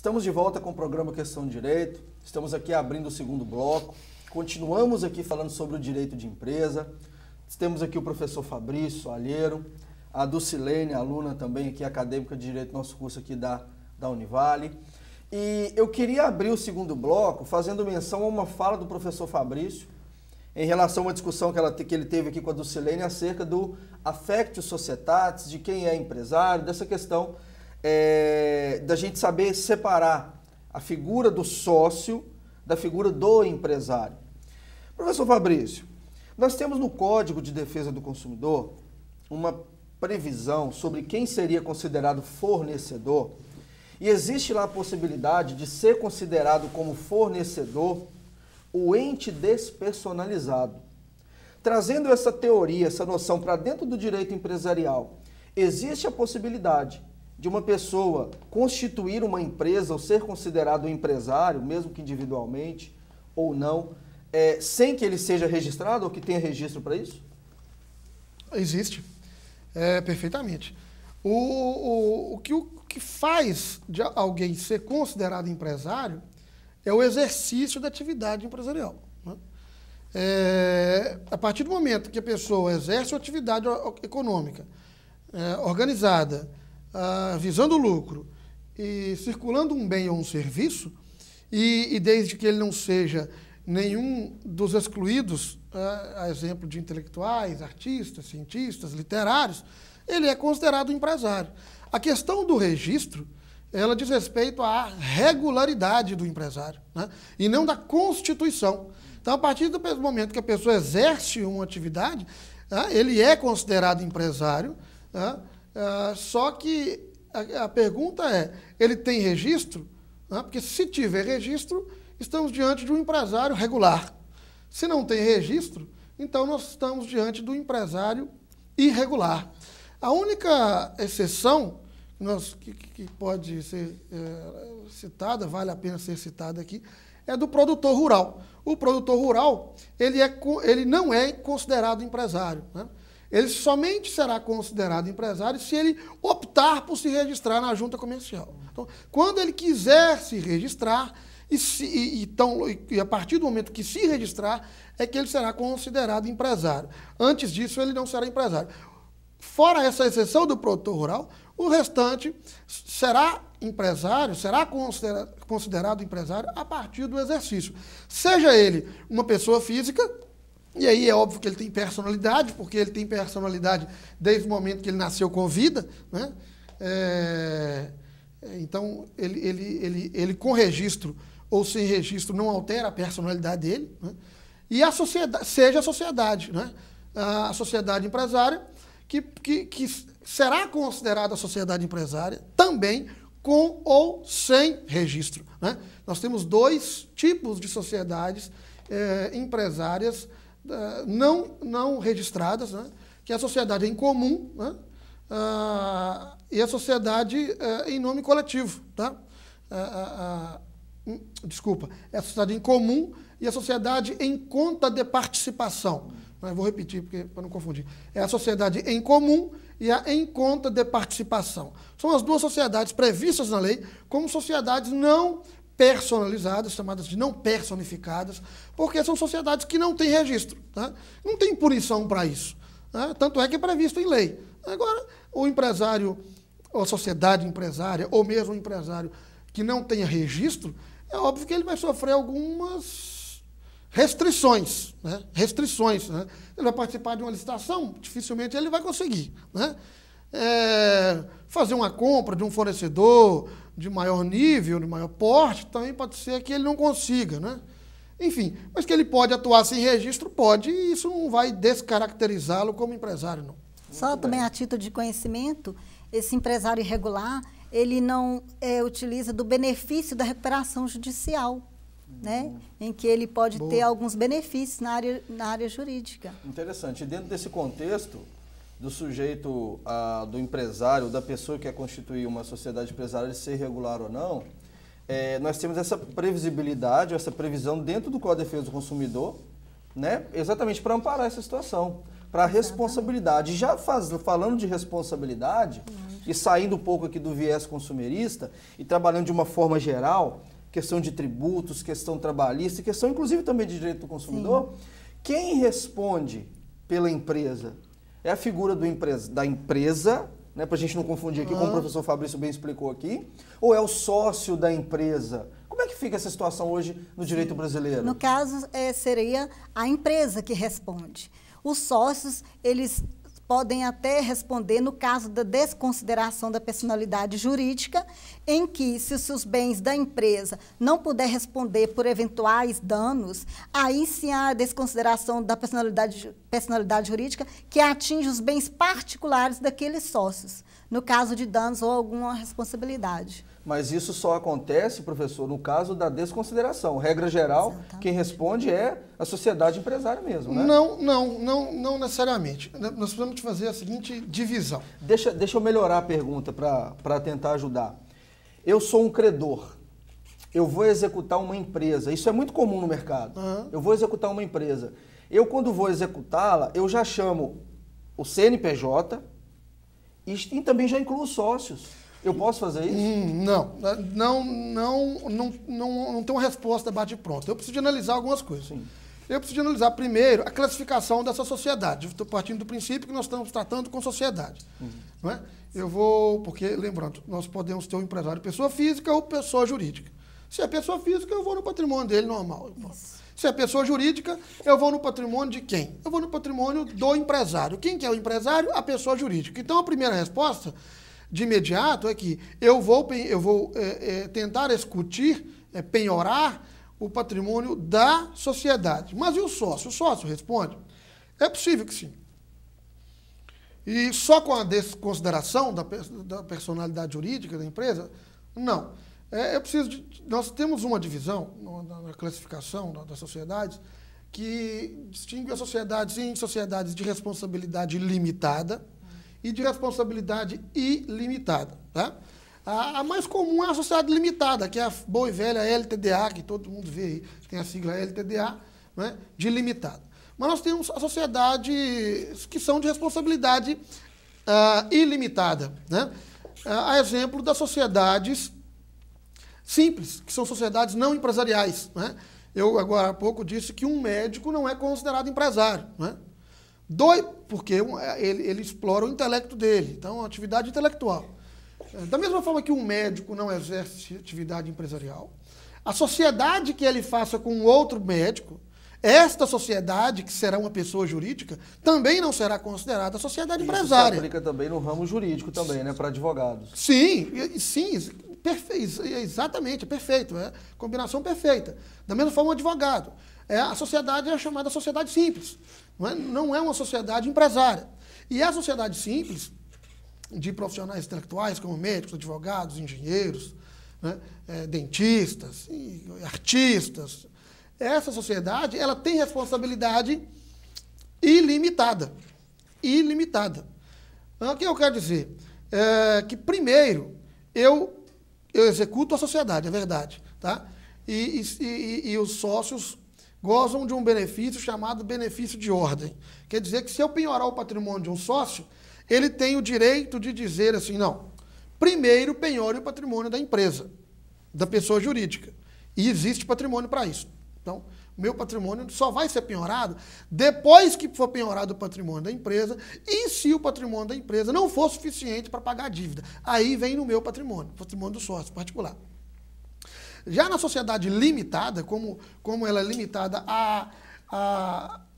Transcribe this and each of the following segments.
Estamos de volta com o programa Questão de Direito. Estamos aqui abrindo o segundo bloco. Continuamos aqui falando sobre o direito de empresa. Temos aqui o professor Fabrício Alheiro, a Dulcilene, aluna também aqui, acadêmica de Direito, nosso curso aqui da, da Univale. E eu queria abrir o segundo bloco fazendo menção a uma fala do professor Fabrício em relação a uma discussão que, ela, que ele teve aqui com a Dulcilene acerca do affectio societatis, de quem é empresário, dessa questão é, da gente saber separar a figura do sócio da figura do empresário. Professor Fabrício, nós temos no Código de Defesa do Consumidor uma previsão sobre quem seria considerado fornecedor e existe lá a possibilidade de ser considerado como fornecedor o ente despersonalizado. Trazendo essa teoria, essa noção para dentro do direito empresarial, existe a possibilidade de uma pessoa constituir uma empresa ou ser considerado um empresário, mesmo que individualmente ou não, é, sem que ele seja registrado ou que tenha registro para isso? Existe, é, perfeitamente. O, o, o, que, o que faz de alguém ser considerado empresário é o exercício da atividade empresarial. Né? É, a partir do momento que a pessoa exerce uma atividade econômica é, organizada, ah, visando lucro e circulando um bem ou um serviço, e, e desde que ele não seja nenhum dos excluídos, ah, a exemplo de intelectuais, artistas, cientistas, literários, ele é considerado empresário. A questão do registro, ela diz respeito à regularidade do empresário, né? e não da constituição. Então, a partir do momento que a pessoa exerce uma atividade, ah, ele é considerado empresário, né? Ah, só que a, a, pergunta é: ele tem registro? Né? Porque se tiver registro, estamos diante de um empresário regular. Se não tem registro, então nós estamos diante do empresário irregular. A única exceção nós, que, que, pode ser é, citada, vale a pena ser citada aqui, é do produtor rural. O produtor rural, ele, é, ele não é considerado empresário. Né? Ele somente será considerado empresário se ele optar por se registrar na junta comercial. Então, quando ele quiser se registrar, e, se, e, então, e a partir do momento que se registrar, é que ele será considerado empresário. Antes disso, ele não será empresário. Fora essa exceção do produtor rural, o restante será empresário, será considerado empresário a partir do exercício. Seja ele uma pessoa física e aí é óbvio que ele tem personalidade, porque ele tem personalidade desde o momento que ele nasceu com vida, né? É, é então, ele, ele, ele, ele com registro ou sem registro não altera a personalidade dele. Né? E a sociedade, seja a sociedade, né? a sociedade empresária, que, que, que será considerada a sociedade empresária também com ou sem registro. Né? Nós temos dois tipos de sociedades eh, empresárias eh, não, não registradas, né? que é a sociedade em comum né? Ah, e a sociedade eh, em nome coletivo. Tá? Eh, hum, desculpa, é a sociedade em comum e a sociedade em conta de participação. Vou repetir para não confundir. É a sociedade em comum e a em conta de participação. São as duas sociedades previstas na lei como sociedades não personalizadas, chamadas de não personificadas, porque são sociedades que não têm registro. Tá? Não tem punição para isso. Né? Tanto é que é previsto em lei. Agora, o empresário, ou a sociedade empresária, ou mesmo o empresário que não tenha registro, é óbvio que ele vai sofrer algumas restrições. Né? Restrições. Né? Ele vai participar de uma licitação, dificilmente ele vai conseguir. Né? É, fazer uma compra de um fornecedor, de maior nível, de maior porte, também pode ser que ele não consiga, né? Enfim, mas que ele pode atuar sem registro, pode, e isso não vai descaracterizá-lo como empresário, não. Muito Só bem. também a título de conhecimento, esse empresário irregular, ele não é, utiliza do benefício da recuperação judicial. Né? Uhum. em que ele pode Boa. ter alguns benefícios na área, na área jurídica. Interessante. E dentro desse contexto, do sujeito, a, do empresário, da pessoa que quer constituir uma sociedade empresarial, ser regular ou não, é, nós temos essa previsibilidade, essa previsão dentro do Código de Defesa do Consumidor, né? exatamente para amparar essa situação, para responsabilidade. Já faz, falando de responsabilidade, e saindo um pouco aqui do viés consumerista e trabalhando de uma forma geral, questão de tributos, questão trabalhista, questão inclusive também de direito do consumidor, Sim. quem responde pela empresa é a figura empresa, da empresa, né, para a gente não confundir aqui, uhum. como o professor Fabrício bem explicou aqui, ou é o sócio da empresa? Como é que fica essa situação hoje no direito Sim. brasileiro? No caso, é, seria a empresa que responde. Os sócios, eles podem até responder no caso da desconsideração da personalidade jurídica, em que, se os seus bens da empresa não puder responder por eventuais danos, aí sim há a desconsideração da personalidade, personalidade jurídica que atinge os bens particulares daqueles sócios, no caso de danos ou alguma responsabilidade. Mas isso só acontece, professor, no caso da desconsideração. Regra geral, Exatamente. quem responde é a sociedade empresária mesmo, né? Não, não, não, não necessariamente. Nós precisamos fazer a seguinte divisão. Deixa, deixa eu melhorar a pergunta para tentar ajudar. Eu sou um credor. Eu vou executar uma empresa. Isso é muito comum no mercado. Uhum. Eu vou executar uma empresa. Eu, quando vou executá-la, eu já chamo o CNPJ e, e também já incluo sócios. Eu posso fazer isso? Hum, não, não, não, não, não, não tem uma resposta bate pronto. Eu preciso de analisar algumas coisas. Sim. Eu preciso analisar primeiro a classificação dessa sociedade. Estou partindo do princípio que nós estamos tratando com sociedade. Uhum. Não é? Eu vou, porque, lembrando, nós podemos ter um empresário pessoa física ou pessoa jurídica. Se é pessoa física, eu vou no patrimônio dele normal. Se é pessoa jurídica, eu vou no patrimônio de quem? Eu vou no patrimônio do empresário. Quem que é o empresário? A pessoa jurídica. Então, a primeira resposta de imediato é que eu vou, eu vou é, é, tentar escutir, é, penhorar o patrimônio da sociedade. Mas e o sócio? O sócio responde: é possível que sim. E só com a desconsideração da, da personalidade jurídica da empresa? Não. É, é preciso. De, nós temos uma divisão na, na classificação das sociedades que distingue as sociedades em sociedades de responsabilidade limitada, e de responsabilidade ilimitada. Tá? A, a mais comum é a sociedade limitada, que é a boa e velha LTDA, que todo mundo vê aí, tem a sigla LTDA, né, de limitada. Mas nós temos a sociedade que são de responsabilidade uh, ilimitada. Né? Ah, a exemplo das sociedades simples, que são sociedades não empresariais. Né? Eu, agora há pouco, disse que um médico não é considerado empresário. Né? Dois, porque é, ele, ele explora o intelecto dele, então é atividade intelectual. É, da mesma forma que um médico não exerce atividade empresarial, a sociedade que ele faça com outro médico, esta sociedade, que será uma pessoa jurídica, também não será considerada sociedade Isso empresária. Isso aplica também no ramo jurídico também, né, para advogados. Sim, sim, perfeito, exatamente, perfeito, é combinação perfeita. Da mesma forma, um advogado. É, a sociedade é chamada sociedade simples. Não é, não é uma sociedade empresária. E a sociedade simples, de profissionais intelectuais, como médicos, advogados, engenheiros, né, é, dentistas, artistas, essa sociedade ela tem responsabilidade ilimitada. Ilimitada. Então, o que eu quero dizer? É que, primeiro, eu, eu executo a sociedade, é verdade. Tá? E, e, e, e os sócios gozam de um benefício chamado benefício de ordem. Quer dizer que se eu penhorar o patrimônio de um sócio, ele tem o direito de dizer assim, não, primeiro penhore o patrimônio da empresa, da pessoa jurídica. E existe patrimônio para isso. Então, meu patrimônio só vai ser penhorado depois que for penhorado o patrimônio da empresa e se o patrimônio da empresa não for suficiente para pagar a dívida. Aí vem no meu patrimônio, patrimônio do sócio particular. Já na sociedade limitada, como, como ela é limitada a,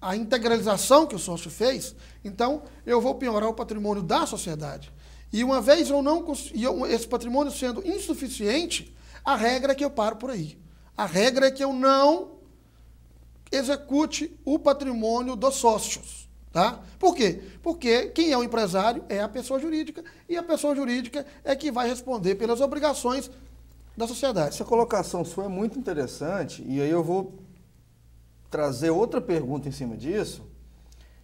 a, integralização que o sócio fez, então eu vou piorar o patrimônio da sociedade. E uma vez eu não eu, esse patrimônio sendo insuficiente, a regra é que eu paro por aí. A regra é que eu não execute o patrimônio dos sócios. Tá? Por quê? Porque quem é o empresário é a pessoa jurídica e a pessoa jurídica é que vai responder pelas obrigações da sociedade. Essa colocação sua é muito interessante, e aí eu vou trazer outra pergunta em cima disso,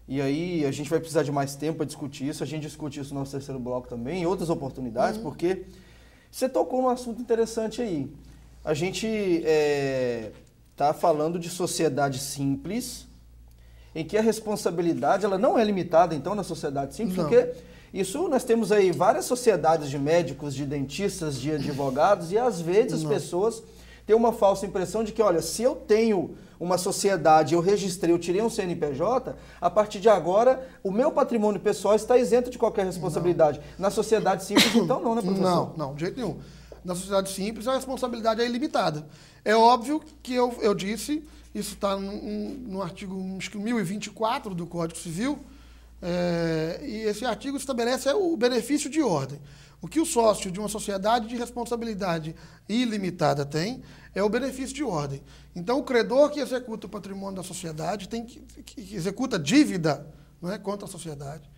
e aí a gente vai precisar de mais tempo para discutir isso, a gente discute isso no nosso terceiro bloco também, em outras oportunidades, uhum. porque você tocou num assunto interessante aí. A gente está eh, é, falando de sociedade simples, em que a responsabilidade ela não é limitada, então, na sociedade simples, não. porque isso nós temos aí várias sociedades de médicos, de dentistas, de advogados, e às vezes Não. as pessoas têm uma falsa impressão de que, olha, se eu tenho uma sociedade, eu registrei, eu tirei um CNPJ, a partir de agora o meu patrimônio pessoal está isento de qualquer responsabilidade. Não. Na sociedade simples, então não, né, professor? Não, não, de jeito nenhum. Na sociedade simples, a responsabilidade é ilimitada. É óbvio que eu, eu disse, isso está no, artigo acho que 1024 do Código Civil, é, e esse artigo estabelece é, o benefício de ordem. O que o sócio de uma sociedade de responsabilidade ilimitada tem é o benefício de ordem. Então, o credor que executa o patrimônio da sociedade, tem que, que executa dívida não é, contra a sociedade,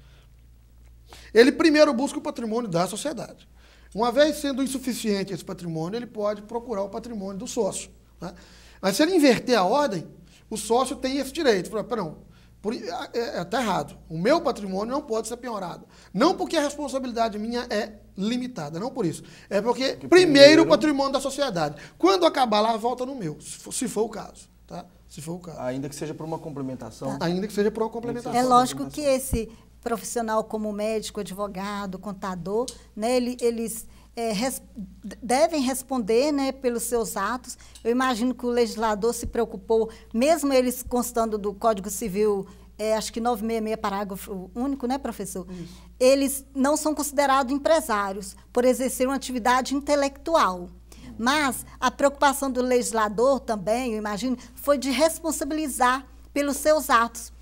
ele primeiro busca o patrimônio da sociedade. Uma vez sendo insuficiente esse patrimônio, ele pode procurar o patrimônio do sócio. Né? Mas se ele inverter a ordem, o sócio tem esse direito. Fala, não, por, é, é, tá errado. O meu patrimônio não pode ser penhorado. Não porque a responsabilidade minha é limitada, não por isso. É porque, porque primeiro o patrimônio da sociedade. Quando acabar lá, volta no meu, se for, se for o caso. Tá? Se for o caso. Ainda que seja por uma complementação. Tá. Ainda que seja por uma complementação. É lógico que esse profissional como médico, advogado, contador, né, ele, eles é, res, devem responder né, pelos seus atos. Eu imagino que o legislador se preocupou, mesmo eles constando do Código Civil, é, acho que 966, parágrafo único, né, professor? Isso. Eles não são considerados empresários por exercer uma atividade intelectual. Mas a preocupação do legislador também, eu imagino, foi de responsabilizar pelos seus atos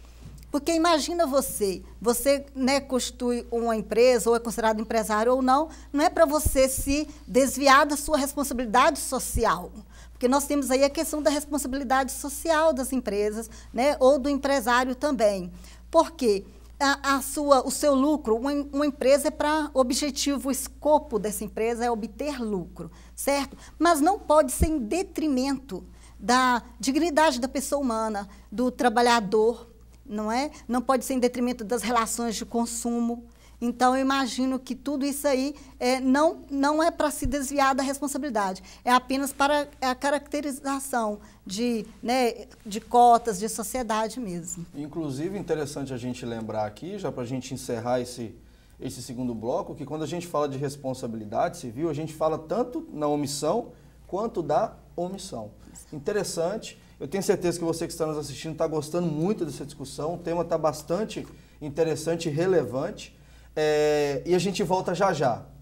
porque imagina você, você né, constitui uma empresa ou é considerado empresário ou não, não é para você se desviar da sua responsabilidade social. Porque nós temos aí a questão da responsabilidade social das empresas, né, ou do empresário também. Por quê? A, a, sua, o seu lucro, uma, uma empresa é para objetivo, o escopo dessa empresa é obter lucro, certo? Mas não pode ser em detrimento da dignidade da pessoa humana, do trabalhador, não é? Não pode ser em detrimento das relações de consumo. Então, eu imagino que tudo isso aí é, não, não é para se desviar da responsabilidade, é apenas para a caracterização de, né, de cotas, de sociedade mesmo. Inclusive, interessante a gente lembrar aqui, já para a gente encerrar esse, esse segundo bloco, que quando a gente fala de responsabilidade civil, a gente fala tanto na omissão quanto da omissão. Interessante eu tenho certeza que você que está nos assistindo está gostando muito dessa discussão. O tema está bastante interessante e relevante. É, e a gente volta já já.